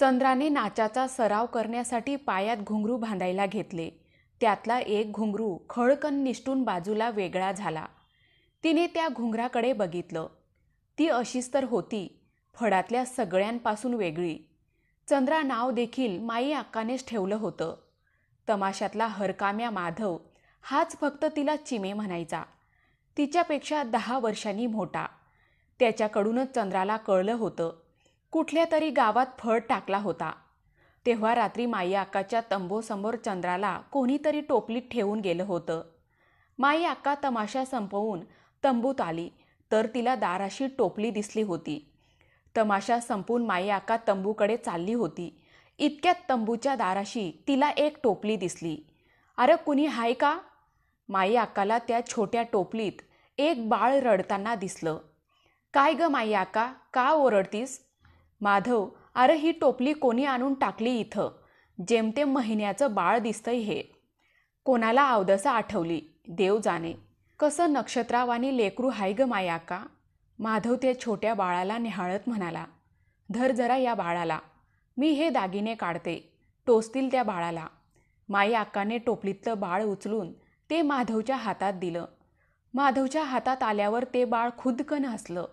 चंद्राने नाचाचा सराव करण्यासाठी पायात घुंगरू बांधायला घेतले त्यातला एक घुंगरू खळकन निष्ठून बाजूला वेगळा झाला तिने त्या घुंगराकडे बघितलं ती अशीच तर होती फळातल्या सगळ्यांपासून वेगळी चंद्रा नाव देखील माई अक्कानेच ठेवलं होतं तमाशातला हरकाम्या माधव हाच फक्त तिला चिमे म्हणायचा तिच्यापेक्षा दहा वर्षांनी मोठा त्याच्याकडूनच चंद्राला कळलं होतं कुठल्या तरी गावात फळ टाकला होता तेव्हा रात्री माई आकाच्या तंबोसमोर चंद्राला कोणीतरी टोपलीत ठेवून गेलं होतं माई आका तमाशा संपवून तंबूत आली तर तिला दाराशी टोपली दिसली होती तमाशा संपून माई आका तंबूकडे चालली होती इतक्यात तंबूच्या दाराशी तिला एक टोपली दिसली अरे कुणी हाय का माई आकाला त्या छोट्या टोपलीत एक बाळ रडताना दिसलं काय ग माई आका का ओरडतीस माधव अरे ही टोपली कोणी आणून टाकली इथं जेमतेम महिन्याचं बाळ दिसतंय हे कोणाला आवदसा आठवली देव जाणे कसं नक्षत्रावानी लेकरू हाय ग का माधव त्या छोट्या बाळाला निहाळत म्हणाला धर जरा या बाळाला मी हे दागिने काढते टोचतील त्या बाळाला माई अक्काने टोपलीतलं बाळ उचलून ते माधवच्या हातात दिलं माधवच्या हातात आल्यावर ते बाळ खुदकन हसलं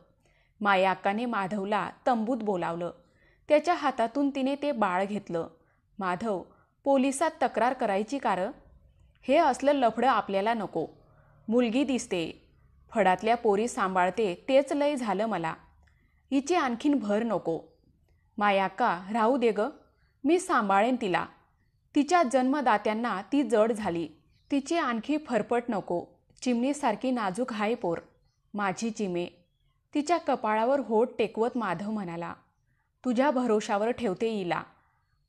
मायाकाने माधवला तंबूत बोलावलं त्याच्या हातातून तिने ते बाळ घेतलं माधव पोलिसात तक्रार करायची कार हे असलं लफडं आपल्याला नको मुलगी दिसते फडातल्या पोरी सांभाळते तेच लय झालं मला हिची आणखीन भर नको मायाका राहू दे ग मी सांभाळेन तिला तिच्या जन्मदात्यांना ती जड झाली तिची आणखी फरफट नको चिमणीसारखी नाजूक हाय पोर माझी चिमे तिच्या कपाळावर होट टेकवत माधव म्हणाला तुझ्या भरोशावर ठेवते इला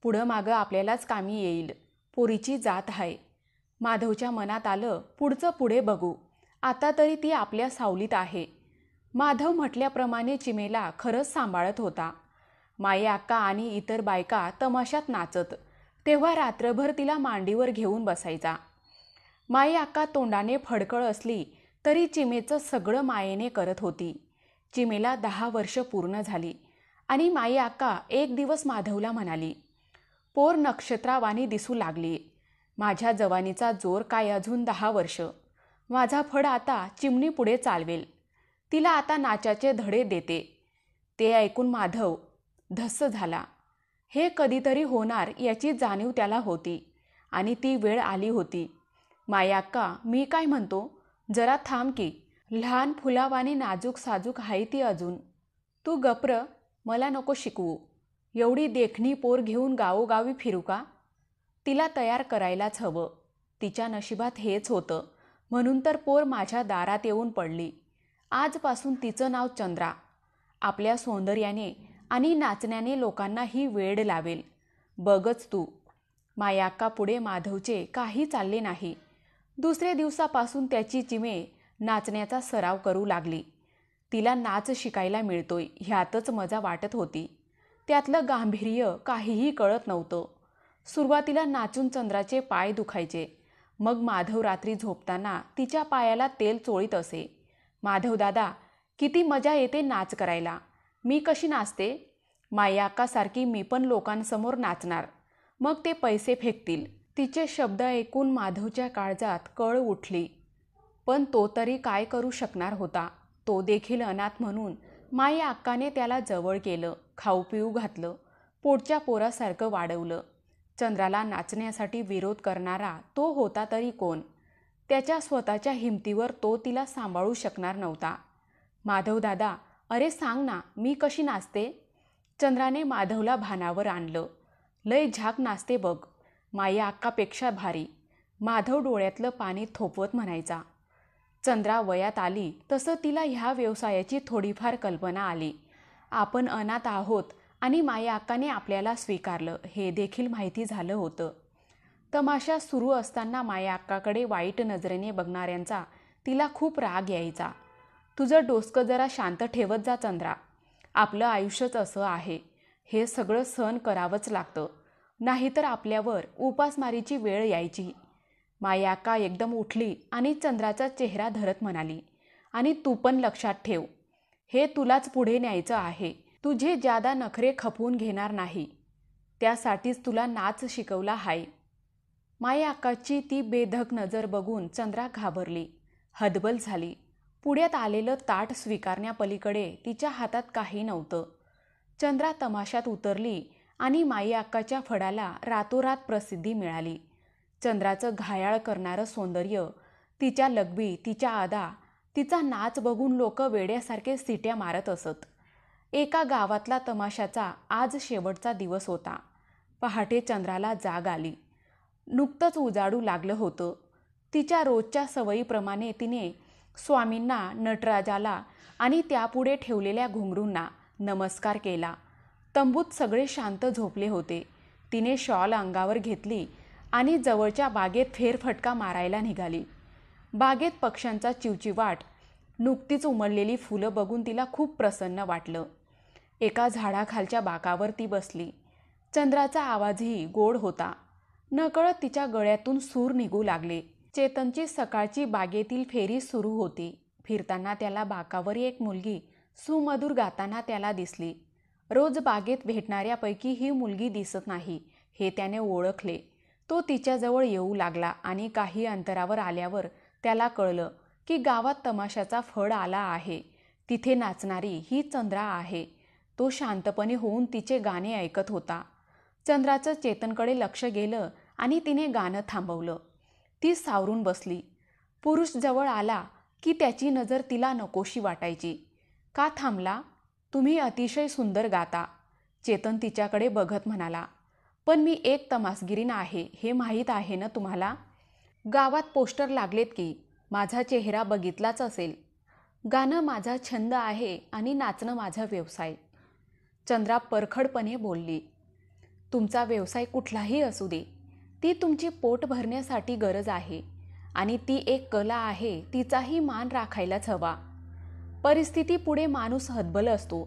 पुढं मागं आपल्यालाच कामी येईल पोरीची जात आहे माधवच्या मनात आलं पुढचं पुढे बघू आता तरी ती आपल्या सावलीत आहे माधव म्हटल्याप्रमाणे चिमेला खरंच सांभाळत होता माये अक्का आणि इतर बायका तमाशात नाचत तेव्हा रात्रभर तिला मांडीवर घेऊन बसायचा माये अक्का तोंडाने फडकळ असली तरी चिमेचं सगळं मायेने करत होती चिमेला दहा वर्ष पूर्ण झाली आणि माई आका एक दिवस माधवला म्हणाली पोर नक्षत्रावानी दिसू लागली माझ्या जवानीचा जोर काय अजून दहा वर्ष माझा फड आता चिमणी पुढे चालवेल तिला आता नाचाचे धडे देते ते ऐकून माधव धस्स झाला हे कधीतरी होणार याची जाणीव त्याला होती आणि ती वेळ आली होती मायाक्का मी काय म्हणतो जरा थांब की लहान फुलावानी नाजूक साजूक आहे ती अजून तू गप्र मला नको शिकवू एवढी देखणी पोर घेऊन गावोगावी फिरू का तिला तयार करायलाच हवं तिच्या नशिबात हेच होतं म्हणून तर पोर माझ्या दारात येऊन पडली आजपासून तिचं नाव चंद्रा आपल्या सौंदर्याने आणि नाचण्याने लोकांना ही वेळ लावेल बघच तू मायाक्का पुढे माधवचे काही चालले नाही दुसऱ्या दिवसापासून त्याची चिमे नाचण्याचा सराव करू लागली तिला नाच शिकायला मिळतोय ह्यातच मजा वाटत होती त्यातलं गांभीर्य काहीही कळत नव्हतं सुरुवातीला नाचून चंद्राचे पाय दुखायचे मग माधव रात्री झोपताना तिच्या पायाला तेल चोळीत असे माधवदादा किती मजा येते नाच करायला मी कशी नाचते मायाकासारखी मी पण लोकांसमोर नाचणार मग ते पैसे फेकतील तिचे शब्द ऐकून माधवच्या काळजात कळ उठली पण तो तरी काय करू शकणार होता तो देखील अनाथ म्हणून माई अक्काने त्याला जवळ केलं खाऊ पिऊ घातलं पोटच्या पोरासारखं वाढवलं चंद्राला नाचण्यासाठी विरोध करणारा तो होता तरी कोण त्याच्या स्वतःच्या हिमतीवर तो तिला सांभाळू शकणार नव्हता माधवदादा अरे सांग ना मी कशी नाचते चंद्राने माधवला भानावर आणलं लय झाक नाचते बघ माया अक्कापेक्षा भारी माधव डोळ्यातलं पाणी थोपवत म्हणायचा चंद्रा वयात आली तसं तिला ह्या व्यवसायाची थोडीफार कल्पना आली आपण अनाथ आहोत आणि माया अक्काने आपल्याला स्वीकारलं हे देखील माहिती झालं होतं तमाशा सुरू असताना माया अक्काकडे वाईट नजरेने बघणाऱ्यांचा तिला खूप राग यायचा तुझं डोसकं जरा शांत ठेवत जा चंद्रा आपलं आयुष्यच असं आहे हे सगळं सहन करावंच लागतं नाहीतर आपल्यावर उपासमारीची वेळ यायची मायाका एकदम उठली आणि चंद्राचा चेहरा धरत म्हणाली आणि तू पण लक्षात ठेव हे तुलाच पुढे न्यायचं आहे तुझे जादा नखरे खपवून घेणार नाही त्यासाठीच तुला नाच शिकवला हाय मायाकाची ती बेधक नजर बघून चंद्रा घाबरली हदबल झाली पुढ्यात आलेलं ताट स्वीकारण्यापलीकडे तिच्या हातात काही नव्हतं चंद्रा तमाशात उतरली आणि माई फडाला रातोरात प्रसिद्धी मिळाली चंद्राचं घायाळ करणारं सौंदर्य तिच्या लगबी तिच्या आदा तिचा नाच बघून लोक वेड्यासारखे सिट्या मारत असत एका गावातला तमाशाचा आज शेवटचा दिवस होता पहाटे चंद्राला जाग आली नुकतंच उजाडू लागलं होतं तिच्या रोजच्या सवयीप्रमाणे तिने स्वामींना नटराजाला आणि त्यापुढे ठेवलेल्या घुंगरूंना नमस्कार केला तंबूत सगळे शांत झोपले होते तिने शॉल अंगावर घेतली आणि जवळच्या बागेत फेरफटका मारायला निघाली बागेत पक्ष्यांचा चिवचिवाट नुकतीच उमललेली फुलं बघून तिला खूप प्रसन्न वाटलं एका झाडाखालच्या बाकावर ती बसली चंद्राचा आवाजही गोड होता नकळत तिच्या गळ्यातून सूर निघू लागले चेतनची सकाळची बागेतील फेरी सुरू होती फिरताना त्याला बाकावर एक मुलगी सुमधूर गाताना त्याला दिसली रोज बागेत भेटणाऱ्यापैकी ही मुलगी दिसत नाही हे त्याने ओळखले तो तिच्याजवळ येऊ लागला आणि काही अंतरावर आल्यावर त्याला कळलं की गावात तमाशाचा फड आला आहे तिथे नाचणारी ही चंद्रा आहे तो शांतपणे होऊन तिचे गाणे ऐकत होता चंद्राचं चेतनकडे लक्ष गेलं आणि तिने गाणं थांबवलं ती सावरून बसली पुरुष जवळ आला की त्याची नजर तिला नकोशी वाटायची का थांबला तुम्ही अतिशय सुंदर गाता चेतन तिच्याकडे बघत म्हणाला पण मी एक तमासगिरीनं आहे हे माहीत आहे ना तुम्हाला गावात पोस्टर लागलेत की माझा चेहरा बघितलाच असेल गाणं माझा छंद आहे आणि नाचणं माझा व्यवसाय चंद्रा परखडपणे बोलली तुमचा व्यवसाय कुठलाही असू दे ती तुमची पोट भरण्यासाठी गरज आहे आणि ती एक कला आहे तिचाही मान राखायलाच हवा परिस्थिती पुढे माणूस हतबल असतो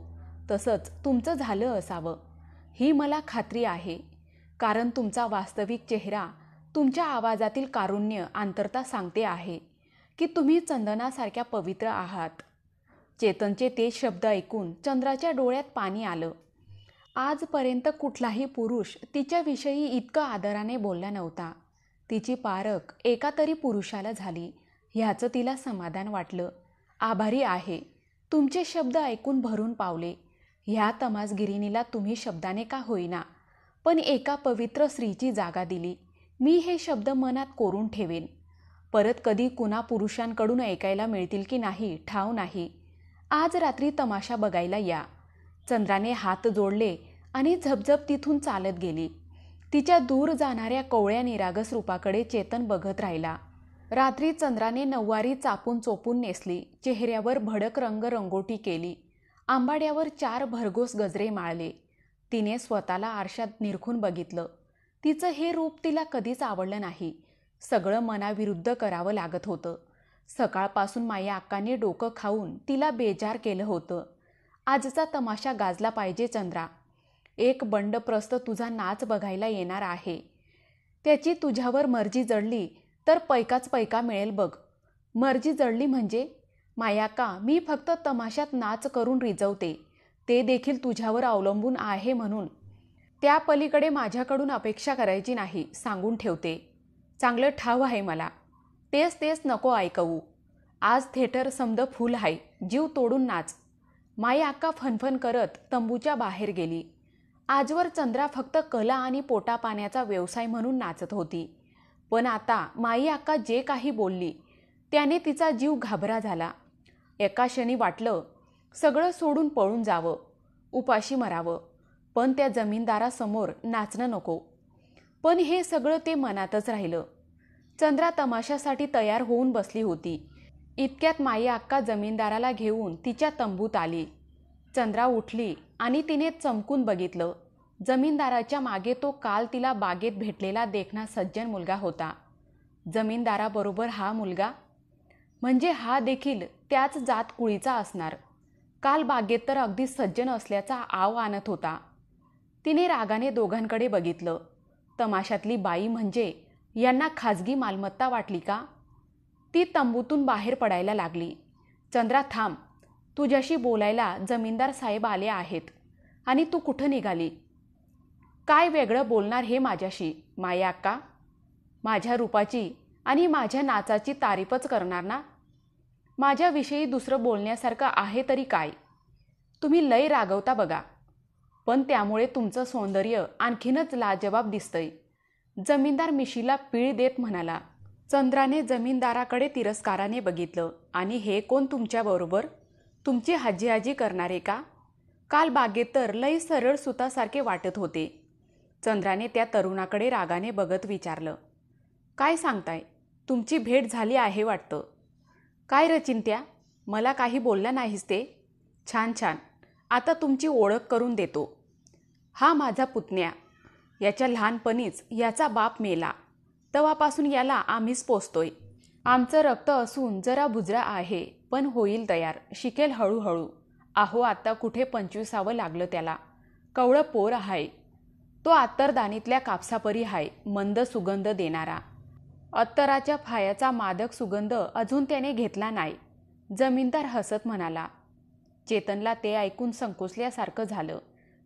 तसंच तुमचं झालं असावं ही मला खात्री आहे कारण तुमचा वास्तविक चेहरा तुमच्या आवाजातील कारुण्य आंतरता सांगते आहे की तुम्ही चंदनासारख्या पवित्र आहात चेतनचे ते शब्द ऐकून चंद्राच्या डोळ्यात पाणी आलं आजपर्यंत कुठलाही पुरुष तिच्याविषयी इतकं आदराने बोलला नव्हता तिची पारख एका तरी पुरुषाला झाली ह्याचं तिला समाधान वाटलं आभारी आहे तुमचे शब्द ऐकून भरून पावले ह्या तमासगिरिणीला तुम्ही शब्दाने का होईना पण एका पवित्र स्त्रीची जागा दिली मी हे शब्द मनात कोरून ठेवेन परत कधी कुणा पुरुषांकडून ऐकायला मिळतील की नाही ठाव नाही आज रात्री तमाशा बघायला या चंद्राने हात जोडले आणि झपझप तिथून चालत गेली तिच्या दूर जाणाऱ्या कोवळ्या निरागस रूपाकडे चेतन बघत राहिला रात्री चंद्राने नऊवारी चापून चोपून नेसली चेहऱ्यावर भडक रंग रंगोटी केली आंबाड्यावर चार भरघोस गजरे माळले तिने स्वतःला आरशात निरखून बघितलं तिचं हे रूप तिला कधीच आवडलं नाही सगळं मनाविरुद्ध करावं लागत होतं सकाळपासून माया अक्काने डोकं खाऊन तिला बेजार केलं होतं आजचा तमाशा गाजला पाहिजे चंद्रा एक बंडप्रस्त तुझा नाच बघायला येणार आहे त्याची तुझ्यावर मर्जी जडली तर पैकाच पैका मिळेल बघ मर्जी जडली म्हणजे मायाका मी फक्त तमाशात नाच करून रिजवते ते देखील तुझ्यावर अवलंबून आहे म्हणून त्या पलीकडे माझ्याकडून अपेक्षा करायची नाही सांगून ठेवते चांगलं ठाव आहे मला तेच तेच नको ऐकवू आज थेटर समद फुल आहे जीव तोडून नाच माई अक्का फनफन करत तंबूच्या बाहेर गेली आजवर चंद्रा फक्त कला आणि पोटापाण्याचा व्यवसाय म्हणून नाचत होती पण आता माई अक्का जे काही बोलली त्याने तिचा जीव घाबरा झाला एका क्षणी वाटलं सगळं सोडून पळून जावं उपाशी मरावं पण त्या जमीनदारासमोर नाचणं नको पण हे सगळं ते मनातच राहिलं चंद्रा तमाशासाठी तयार होऊन बसली होती इतक्यात माई अक्का जमीनदाराला घेऊन तिच्या तंबूत आली चंद्रा उठली आणि तिने चमकून बघितलं जमीनदाराच्या मागे तो काल तिला बागेत भेटलेला देखणा सज्जन मुलगा होता जमीनदाराबरोबर हा मुलगा म्हणजे हा देखील त्याच जात कुळीचा असणार काल बागेत तर अगदी सज्जन असल्याचा आव आणत होता तिने रागाने दोघांकडे बघितलं तमाशातली बाई म्हणजे यांना खाजगी मालमत्ता वाटली का ती तंबूतून बाहेर पडायला लागली चंद्रा थांब तुझ्याशी बोलायला जमीनदार साहेब आले आहेत आणि तू कुठं निघाली काय वेगळं बोलणार हे माझ्याशी माया अक्का माझ्या रूपाची आणि माझ्या नाचाची तारीफच करणार ना माझ्याविषयी दुसरं बोलण्यासारखं आहे तरी काय तुम्ही लय रागवता बघा पण त्यामुळे तुमचं सौंदर्य आणखीनच लाजवाब दिसतंय जमीनदार मिशीला पीळ देत म्हणाला चंद्राने जमीनदाराकडे तिरस्काराने बघितलं आणि हे कोण तुमच्याबरोबर तुमची हाजी हाजी करणारे का काल बागेत तर लय सरळ सुतासारखे वाटत होते चंद्राने त्या तरुणाकडे रागाने बघत विचारलं काय सांगताय तुमची भेट झाली आहे वाटतं काय रचिंत्या मला काही बोलल्या नाहीस ते छान छान आता तुमची ओळख करून देतो हा माझा पुतण्या याच्या लहानपणीच याचा बाप मेला तवापासून याला आम्हीच पोचतोय आमचं रक्त असून जरा बुजरा आहे पण होईल तयार शिकेल हळूहळू आहो आत्ता कुठे पंचवीसावं लागलं त्याला कवळं पोर आहे तो आत्तरदानीतल्या कापसापरी आहे मंद सुगंध देणारा अत्तराच्या फायाचा मादक सुगंध अजून त्याने घेतला नाही जमीनदार हसत म्हणाला चेतनला ते ऐकून संकोचल्यासारखं झालं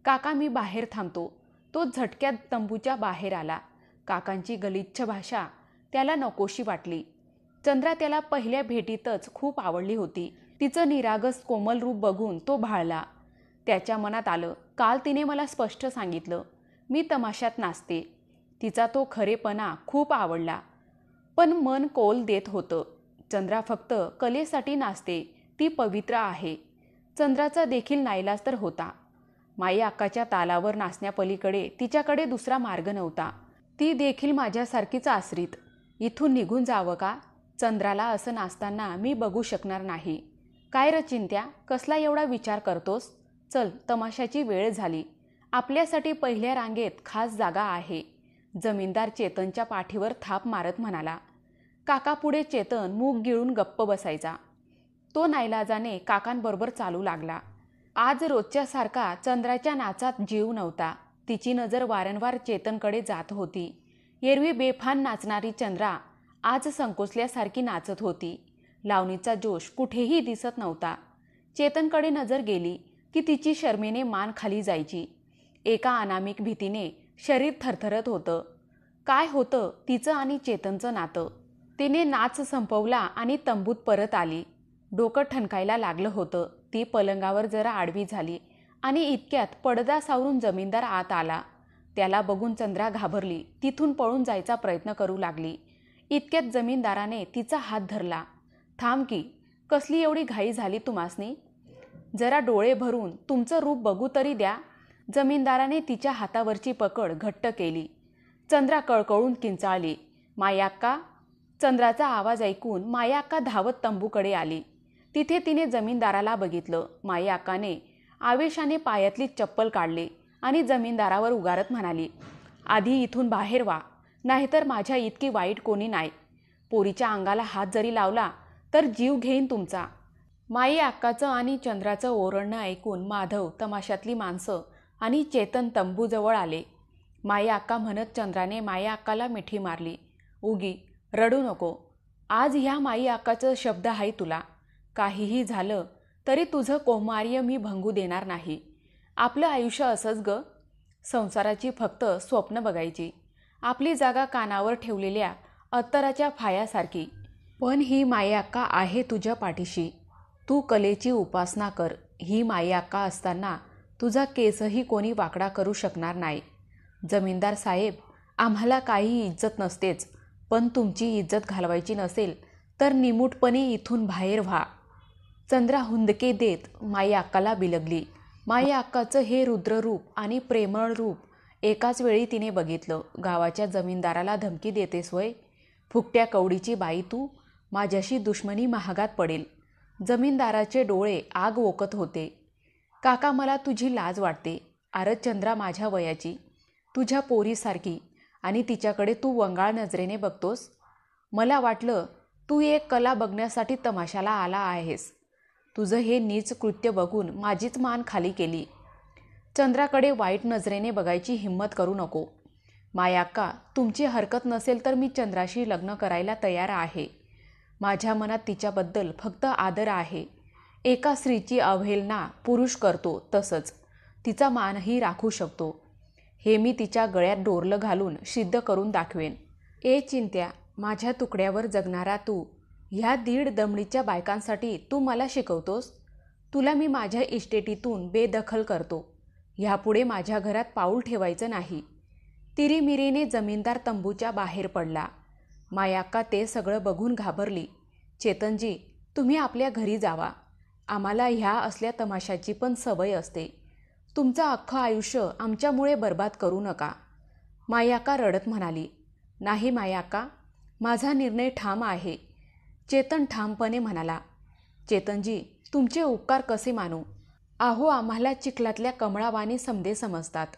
काका मी बाहेर थांबतो तो झटक्यात तंबूच्या बाहेर आला काकांची गलिच्छ भाषा त्याला नकोशी वाटली चंद्रा त्याला पहिल्या भेटीतच खूप आवडली होती तिचं निरागस कोमल रूप बघून तो भाळला त्याच्या मनात आलं काल तिने मला स्पष्ट सांगितलं मी तमाशात नाचते तिचा तो खरेपणा खूप आवडला पण मन कोल देत होतं चंद्रा फक्त कलेसाठी नाचते ती पवित्र आहे चंद्राचा देखील नाईलाज तर होता माई आकाच्या तालावर नाचण्यापलीकडे तिच्याकडे दुसरा मार्ग नव्हता ती देखील माझ्यासारखीच आश्रित इथून निघून जावं का चंद्राला असं नाचताना मी बघू शकणार नाही काय र चिंत्या कसला एवढा विचार करतोस चल तमाशाची वेळ झाली आपल्यासाठी पहिल्या रांगेत खास जागा आहे जमीनदार चेतनच्या पाठीवर थाप मारत म्हणाला काका पुढे चेतन मूग गिळून गप्प बसायचा तो नाईलाजाने काकांबरोबर चालू लागला आज रोजच्यासारखा चंद्राच्या नाचात जीव नव्हता तिची नजर वारंवार चेतनकडे जात होती एरवी बेफान नाचणारी चंद्रा आज संकोचल्यासारखी नाचत होती लावणीचा जोश कुठेही दिसत नव्हता चेतनकडे नजर गेली की तिची शर्मेने मान खाली जायची एका अनामिक भीतीने शरीर थरथरत होतं काय होतं तिचं आणि चेतनचं नातं तिने नाच संपवला आणि तंबूत परत आली डोकं ठणकायला लागलं होतं ती पलंगावर जरा आडवी झाली आणि इतक्यात पडदा सावरून जमीनदार आत आला त्याला बघून चंद्रा घाबरली तिथून पळून जायचा प्रयत्न करू लागली इतक्यात जमीनदाराने तिचा हात धरला थांब की कसली एवढी घाई झाली तुम्हासनी जरा डोळे भरून तुमचं रूप बघू तरी द्या जमीनदाराने तिच्या हातावरची पकड घट्ट केली चंद्रा कळकळून किंचाळली मायाक्का चंद्राचा आवाज ऐकून मायाक्का धावत तंबूकडे आली तिथे तिने जमीनदाराला बघितलं मायाक्काने आवेशाने पायातली चप्पल काढली आणि जमीनदारावर उगारत म्हणाली आधी इथून बाहेर वा नाहीतर माझ्या इतकी वाईट कोणी नाही पोरीच्या अंगाला हात जरी लावला तर जीव घेईन तुमचा माई अक्काचं आणि चंद्राचं ओरडणं ऐकून माधव तमाशातली माणसं आणि चेतन तंबूजवळ आले माया अक्का म्हणत चंद्राने माया अक्काला मिठी मारली उगी रडू नको आज ह्या माई अक्काचं शब्द आहे तुला काहीही झालं तरी तुझं कौमार्य मी भंगू देणार नाही आपलं आयुष्य असंच ग संसाराची फक्त स्वप्न बघायची आपली जागा कानावर ठेवलेल्या अत्तराच्या फायासारखी पण ही अक्का आहे तुझ्या पाठीशी तू कलेची उपासना कर ही मायाक्का असताना तुझा केसही कोणी वाकडा करू शकणार नाही जमीनदार साहेब आम्हाला काही इज्जत नसतेच पण तुमची इज्जत घालवायची नसेल तर निमूटपणे इथून बाहेर व्हा चंद्रा हुंदके देत माई अक्काला बिलगली माई अक्काचं हे रुद्ररूप आणि प्रेमळ रूप एकाच वेळी तिने बघितलं गावाच्या जमीनदाराला धमकी देतेस वय फुकट्या कवडीची बाई तू माझ्याशी दुश्मनी महागात पडेल जमीनदाराचे डोळे आग ओकत होते काका मला तुझी लाज वाटते चंद्रा माझ्या वयाची तुझ्या पोरीसारखी आणि तिच्याकडे तू वंगाळ नजरेने बघतोस मला वाटलं तू एक कला बघण्यासाठी तमाशाला आला आहेस तुझं हे नीच कृत्य बघून माझीच मान खाली केली चंद्राकडे वाईट नजरेने बघायची हिंमत करू नको मायाक्का तुमची हरकत नसेल तर मी चंद्राशी लग्न करायला तयार आहे माझ्या मनात तिच्याबद्दल फक्त आदर आहे एका स्त्रीची अवहेलना पुरुष करतो तसंच तिचा मानही राखू शकतो हे मी तिच्या गळ्यात डोरलं घालून सिद्ध करून दाखवेन ए चिंत्या माझ्या तुकड्यावर जगणारा तू ह्या दीड दमणीच्या बायकांसाठी तू मला शिकवतोस तुला मी माझ्या इस्टेटीतून बेदखल करतो ह्यापुढे माझ्या घरात पाऊल ठेवायचं नाही तिरीमिरीने जमीनदार तंबूच्या बाहेर पडला मायाक्का ते सगळं बघून घाबरली चेतनजी तुम्ही आपल्या घरी जावा आम्हाला ह्या असल्या तमाशाची पण सवय असते तुमचं अख्खं आयुष्य आमच्यामुळे बर्बाद करू नका मायाका रडत म्हणाली नाही मायाका माझा निर्णय ठाम आहे चेतन ठामपणे म्हणाला चेतनजी तुमचे उपकार कसे मानू आहो आम्हाला चिखलातल्या कमळावाने समदे समजतात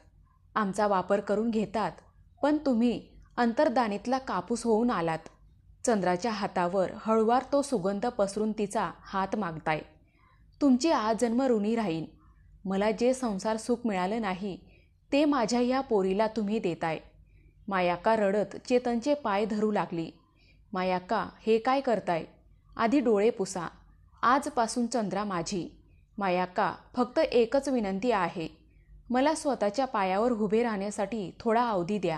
आमचा वापर करून घेतात पण तुम्ही अंतर्दानीतला कापूस होऊन आलात चंद्राच्या हातावर हळूवार तो सुगंध पसरून तिचा हात मागताय तुमची जन्म ऋणी राहीन मला जे संसार सुख मिळालं नाही ते माझ्या या पोरीला तुम्ही देताय मायाका रडत चेतनचे पाय धरू लागली मायाका हे काय करताय आधी डोळे पुसा आजपासून चंद्रा माझी मायाका फक्त एकच विनंती आहे मला स्वतःच्या पायावर उभे राहण्यासाठी थोडा अवधी द्या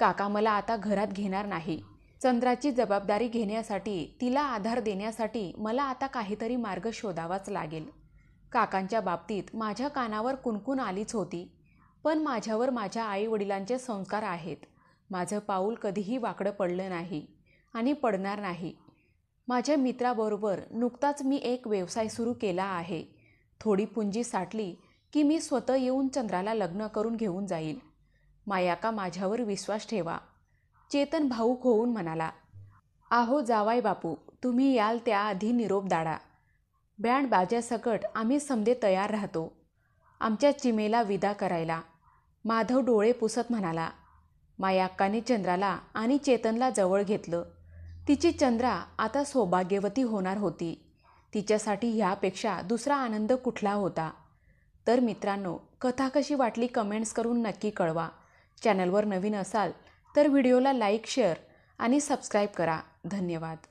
काका मला आता घरात घेणार नाही चंद्राची जबाबदारी घेण्यासाठी तिला आधार देण्यासाठी मला आता काहीतरी मार्ग शोधावाच लागेल काकांच्या बाबतीत माझ्या कानावर कुणकुण आलीच होती पण माझ्यावर माझ्या आई वडिलांचे संस्कार आहेत माझं पाऊल कधीही वाकडं पडलं नाही आणि पडणार नाही माझ्या मित्राबरोबर नुकताच मी एक व्यवसाय सुरू केला आहे थोडी पुंजी साठली की मी स्वतः येऊन चंद्राला लग्न करून घेऊन जाईल मायाका माझ्यावर विश्वास ठेवा चेतन भाऊक होऊन म्हणाला आहो जावाय बापू तुम्ही याल त्याआधी निरोप दाडा बँड बाज्यासकट आम्ही समदे तयार राहतो आमच्या चिमेला विदा करायला माधव डोळे पुसत म्हणाला मायाक्काने चंद्राला आणि चेतनला जवळ घेतलं तिची चंद्रा आता सौभाग्यवती होणार होती तिच्यासाठी ह्यापेक्षा दुसरा आनंद कुठला होता तर मित्रांनो कथा कशी वाटली कमेंट्स करून नक्की कळवा चॅनलवर नवीन असाल तर व्हिडिओला लाईक शेअर आणि सबस्क्राईब करा धन्यवाद